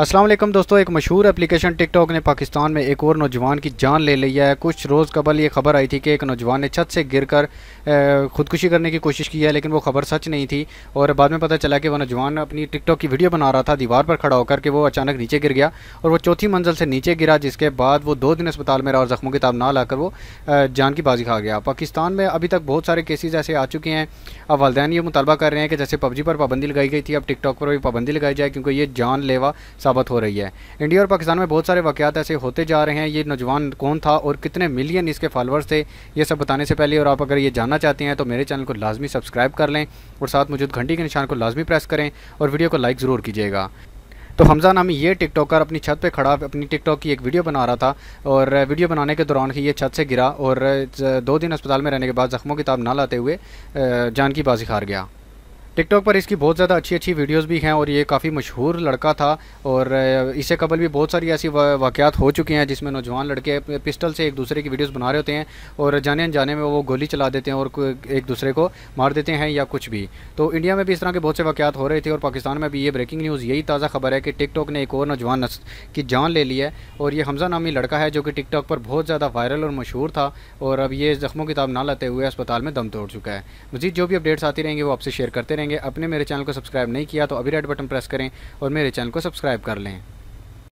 असलम दोस्तों एक मशहूर एप्लीकेशन टिकटॉक ने पाकिस्तान में एक और नौजवान की जान ले लिया है कुछ रोज़ कबल ये खबर आई थी कि एक नौजवान ने छत से गिरकर ख़ुदकुशी करने की कोशिश की है लेकिन वो खबर सच नहीं थी और बाद में पता चला कि वह नौजवान अपनी टिकटॉक की वीडियो बना रहा था दीवार पर खड़ा होकर के वो अचानक नीचे गिर गया और वो चौथी मंजिल से नीचे गिरा जिसके बाद वो दो दिन अस्पताल में रहा और ज़ख्मों की ताब ना लाकर वो जान की बाजी खा गया पाकिस्तान में अभी तक बहुत सारे केसेज ऐसे आ चुके हैं अब वालदेन ये मुतालबा कर रहे हैं कि जैसे पबजी पर पाबंदी लगाई गई थी अब टिकटॉक पर भी पाबंदी लगाई जाए क्योंकि ये लेवा साबित हो रही है इंडिया और पाकिस्तान में बहुत सारे वाक़ ऐसे होते जा रहे हैं ये नौजवान कौन था और कितने मिलियन इसके फॉलोअर्स थे ये सब बताने से पहले और आप अगर ये जानना चाहते हैं तो मेरे चैनल को लाजमी सब्सक्राइब कर लें और साथ मौजूद घंटी के निशान को लाजमी प्रेस करें और वीडियो को लाइक ज़रूर कीजिएगा तो हमज़ा नामी ये टिकटॉकर अपनी छत पे खड़ा अपनी टिकटॉक की एक वीडियो बना रहा था और वीडियो बनाने के दौरान ही ये छत से गिरा और दो दिन अस्पताल में रहने के बाद ज़ख्मों की ताब ना लाते हुए जान की बाजी हार गया टिकटॉक पर इसकी बहुत ज़्यादा अच्छी अच्छी वीडियोस भी हैं और ये काफ़ी मशहूर लड़का था और इससे कबल भी बहुत सारी ऐसी वाक़ात हो चुके हैं जिसमें नौजवान लड़के पिस्टल से एक दूसरे की वीडियोस बना रहे होते हैं और जाने अनजाने में वो गोली चला देते हैं और एक दूसरे को मार देते हैं या कुछ भी तो इंडिया में भी इस तरह के बहुत से वाक़ात हो रहे थे और पाकिस्तान में भी ये ब्रेकिंग न्यूज़ यही ताज़ा खबर है कि टिकटॉक ने एक और नौजवान नस् की जान ले ली है और ये हमज़ा नामी लड़का है जो कि टिकटॉक पर बहुत ज़्यादा वायरल और मशहूर था और अब ये ज़ख्मों की तब ना लाते हुए अस्पताल में दम तोड़ चुका है मजीद जो भी अपडेट्स आती रहेंगे वो आपसे शेयर करते रहें करेंगे अपने मेरे चैनल को सब्सक्राइब नहीं किया तो अभी रेड बटन प्रेस करें और मेरे चैनल को सब्सक्राइब कर लें